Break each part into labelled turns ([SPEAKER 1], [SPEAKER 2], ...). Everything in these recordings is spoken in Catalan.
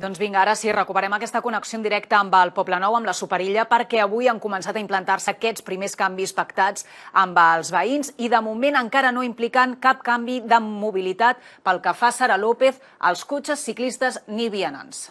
[SPEAKER 1] Doncs vinga, ara sí, recuperem aquesta connexió en directe amb el Poble Nou, amb la Superilla, perquè avui han començat a implantar-se aquests primers canvis pactats amb els veïns i de moment encara no impliquen cap canvi de mobilitat pel que fa a Sara López, als cotxes, ciclistes ni vianants.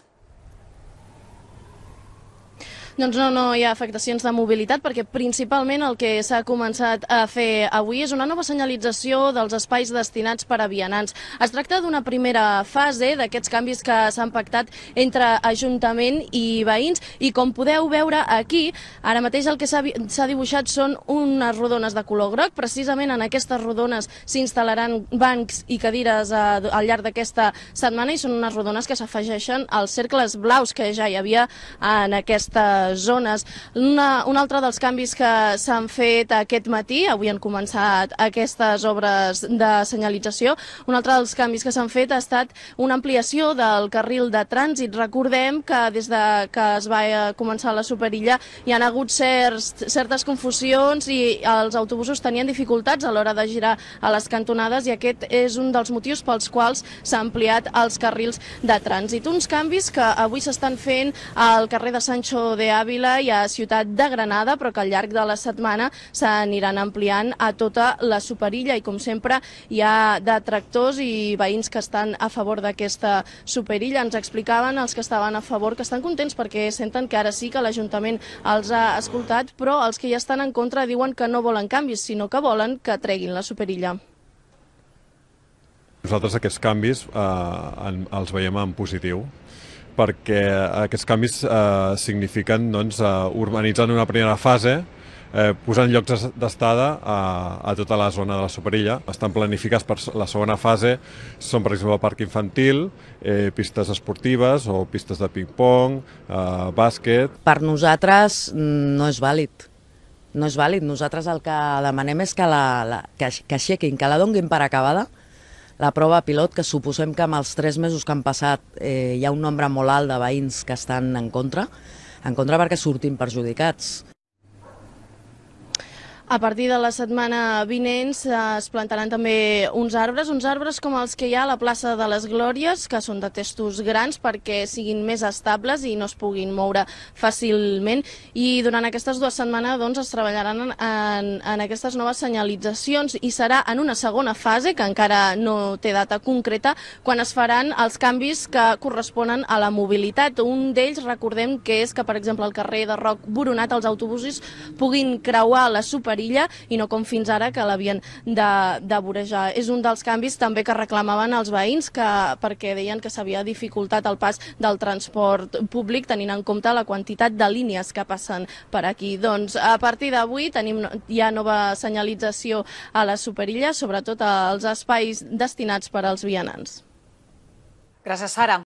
[SPEAKER 1] Doncs no, no hi ha afectacions de mobilitat perquè principalment el que s'ha començat a fer avui és una nova senyalització dels espais destinats per a vianants. Es tracta d'una primera fase d'aquests canvis que s'han pactat entre Ajuntament i veïns i com podeu veure aquí, ara mateix el que s'ha dibuixat són unes rodones de color groc. Precisament en aquestes rodones s'instal·laran bancs i cadires a, eh, al llarg d'aquesta setmana i són unes rodones que s'afegeixen als cercles blaus que ja hi havia en aquesta zones. Una, un altre dels canvis que s'han fet aquest matí, avui han començat aquestes obres de senyalització, un altre dels canvis que s'han fet ha estat una ampliació del carril de trànsit. Recordem que des de que es va eh, començar la superilla hi han hagut certs, certes confusions i els autobusos tenien dificultats a l'hora de girar a les cantonades i aquest és un dels motius pels quals s'ha ampliat els carrils de trànsit. Uns canvis que avui s'estan fent al carrer de Sancho de Àvila i a Ciutat de Granada, però que al llarg de la setmana s'aniran ampliant a tota la superilla i, com sempre, hi ha detractors i veïns que estan a favor d'aquesta superilla. Ens explicaven els que estaven a favor que estan contents perquè senten que ara sí que l'Ajuntament els ha escoltat, però els que ja estan en contra diuen que no volen canvis, sinó que volen que treguin la superilla.
[SPEAKER 2] Nosaltres aquests canvis eh, els veiem en positiu perquè eh, aquests canvis eh, signifiquen doncs, eh, urbanitzar en una primera fase eh, posant llocs d'estada a, a tota la zona de la Superilla. Estan planificats per la segona fase, són per exemple el parc infantil, eh, pistes esportives o pistes de ping-pong, eh, bàsquet... Per nosaltres mm, no és vàlid.
[SPEAKER 3] No és vàlid. Nosaltres el que demanem és que, la, la, que, que aixequin, que la donguin per acabada, la prova pilot, que suposem que amb els tres mesos que han passat eh, hi ha un nombre molt alt de veïns que estan en contra, en contra perquè surtin perjudicats.
[SPEAKER 1] A partir de la setmana vinent es plantaran també uns arbres, uns arbres com els que hi ha a la plaça de les Glòries, que són de testos grans perquè siguin més estables i no es puguin moure fàcilment. I durant aquestes dues setmanes doncs, es treballaran en, en, aquestes noves senyalitzacions i serà en una segona fase, que encara no té data concreta, quan es faran els canvis que corresponen a la mobilitat. Un d'ells, recordem, que és que, per exemple, al carrer de Roc Boronat els autobusos puguin creuar la superior Carilla i no com fins ara que l'havien de, de vorejar. És un dels canvis també que reclamaven els veïns que, perquè deien que s'havia dificultat el pas del transport públic tenint en compte la quantitat de línies que passen per aquí. Doncs a partir d'avui tenim ja nova senyalització a la Superilla, sobretot als espais destinats per als vianants. Gràcies, Sara.